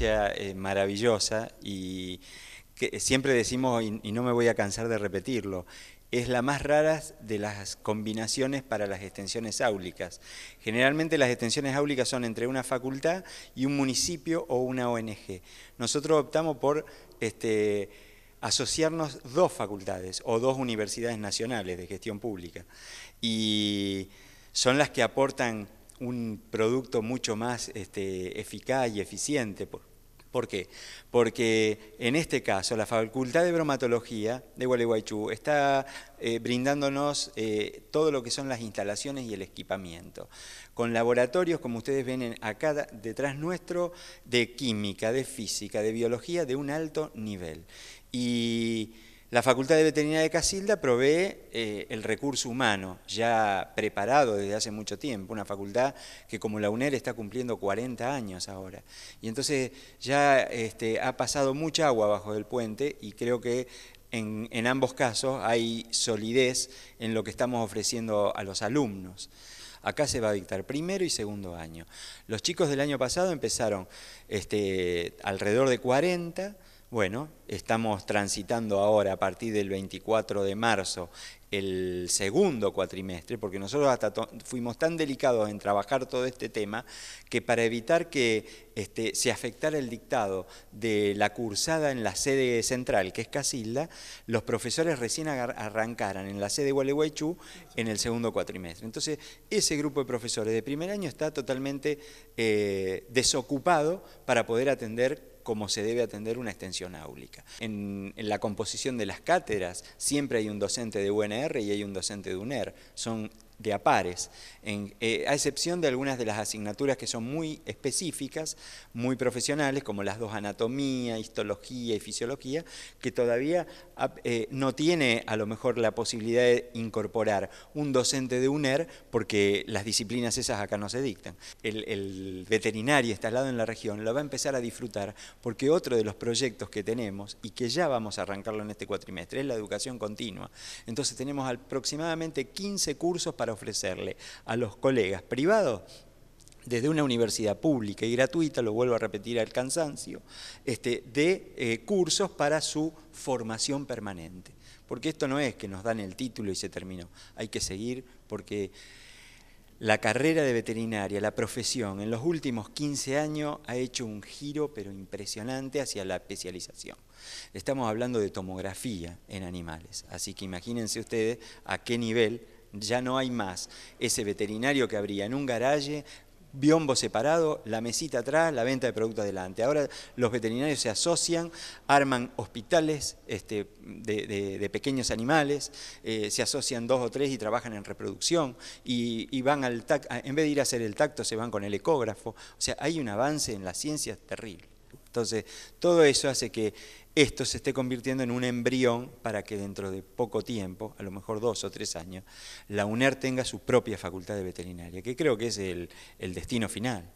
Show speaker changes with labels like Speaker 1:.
Speaker 1: Eh, maravillosa y que siempre decimos, y, no me voy a cansar de repetirlo, es la más rara de las combinaciones para las extensiones áulicas. Generalmente las extensiones áulicas son entre una facultad y un municipio o una ONG. Nosotros optamos por este, asociarnos dos facultades o dos universidades nacionales de gestión pública y son las que aportan un producto mucho más este, eficaz y eficiente. Por, qué? Porque en este caso la Facultad de Bromatología de Gualeguaychú está eh, brindándonos eh, todo lo que son las instalaciones y el equipamiento, con laboratorios, como ustedes ven acá detrás nuestro, de química, de física, de biología de un alto nivel. Y la Facultad de Veterinaria de Casilda provee eh, el recurso humano ya preparado desde hace mucho tiempo, una facultad que como la UNER está cumpliendo 40 años ahora. Y entonces ya este, ha pasado mucha agua bajo el puente y creo que en, ambos casos hay solidez en lo que estamos ofreciendo a los alumnos. Acá se va a dictar primero y segundo año. Los chicos del año pasado empezaron este, alrededor de 40 bueno, estamos transitando ahora a partir del 24 de marzo el segundo cuatrimestre, porque nosotros hasta fuimos tan delicados en trabajar todo este tema que para evitar que este, se afectara el dictado de la cursada en la sede central, que es Casilda, los profesores recién arrancaran en la sede Gualeguaychú en el segundo cuatrimestre. Entonces, ese grupo de profesores de primer año está totalmente eh, desocupado para poder atender como se debe atender una extensión áulica. En, la composición de las cátedras siempre hay un docente de UNR y hay un docente de UNER. Son de a pares, eh, a excepción de algunas de las asignaturas que son muy específicas, muy profesionales, como las dos anatomía, histología y fisiología, que todavía ah, eh, no tiene a lo mejor la posibilidad de incorporar un docente de UNER, porque las disciplinas esas acá no se dictan. El, el veterinario lado en la región lo va a empezar a disfrutar, porque otro de los proyectos que tenemos, y que ya vamos a arrancarlo en este cuatrimestre, es la educación continua. Entonces tenemos aproximadamente 15 cursos para ofrecerle a los colegas privados desde una universidad pública y gratuita, lo vuelvo a repetir al cansancio, este, de eh, cursos para su formación permanente. Porque esto no es que nos dan el título y se terminó, hay que seguir porque la carrera de veterinaria, la profesión, en los últimos 15 años ha hecho un giro pero impresionante hacia la especialización. Estamos hablando de tomografía en animales, así que imagínense ustedes a qué nivel ya no hay más ese veterinario que habría en un garaje, biombo separado, la mesita atrás, la venta de productos adelante. Ahora los veterinarios se asocian, arman hospitales este, de, pequeños animales, eh, se asocian dos o tres y trabajan en reproducción, y, van al en vez de ir a hacer el tacto, se van con el ecógrafo. O sea, hay un avance en la ciencia terrible. Entonces, todo eso hace que esto se esté convirtiendo en un embrión para que dentro de poco tiempo, a lo mejor dos o tres años, la UNER tenga su propia facultad de veterinaria, que creo que es el, el destino final.